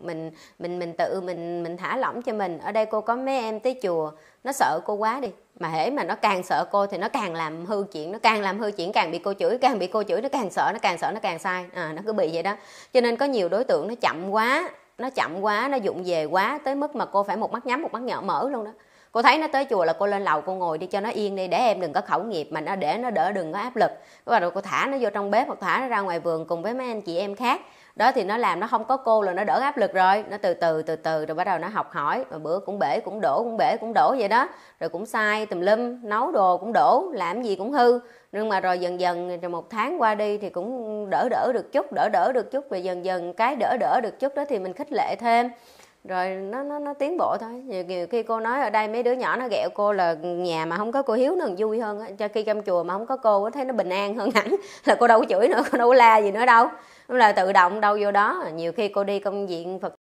mình mình mình tự mình mình thả lỏng cho mình ở đây cô có mấy em tới chùa nó sợ cô quá đi mà hễ mà nó càng sợ cô thì nó càng làm hư chuyện nó càng làm hư chuyện càng bị cô chửi càng bị cô chửi nó càng sợ nó càng sợ nó càng sai à, nó cứ bị vậy đó cho nên có nhiều đối tượng nó chậm quá nó chậm quá nó dụng về quá tới mức mà cô phải một mắt nhắm một mắt nhở mở luôn đó cô thấy nó tới chùa là cô lên lầu cô ngồi đi cho nó yên đi để em đừng có khẩu nghiệp mà nó để nó đỡ đừng có áp lực và rồi cô thả nó vô trong bếp hoặc thả nó ra ngoài vườn cùng với mấy anh chị em khác đó thì nó làm nó không có cô là nó đỡ áp lực rồi nó từ từ từ từ rồi bắt đầu nó học hỏi rồi bữa cũng bể cũng đổ cũng bể cũng đổ vậy đó rồi cũng sai tùm lum nấu đồ cũng đổ làm gì cũng hư nhưng mà rồi dần dần rồi một tháng qua đi thì cũng đỡ đỡ được chút đỡ đỡ được chút rồi dần dần cái đỡ đỡ được chút đó thì mình khích lệ thêm rồi nó nó nó tiến bộ thôi nhiều, nhiều khi cô nói ở đây mấy đứa nhỏ nó ghẹo cô là nhà mà không có cô hiếu nó còn vui hơn á cho khi trong chùa mà không có cô thấy nó bình an hơn hẳn là cô đâu có chửi nữa cô đâu có la gì nữa đâu là tự động đâu vô đó nhiều khi cô đi công diện phật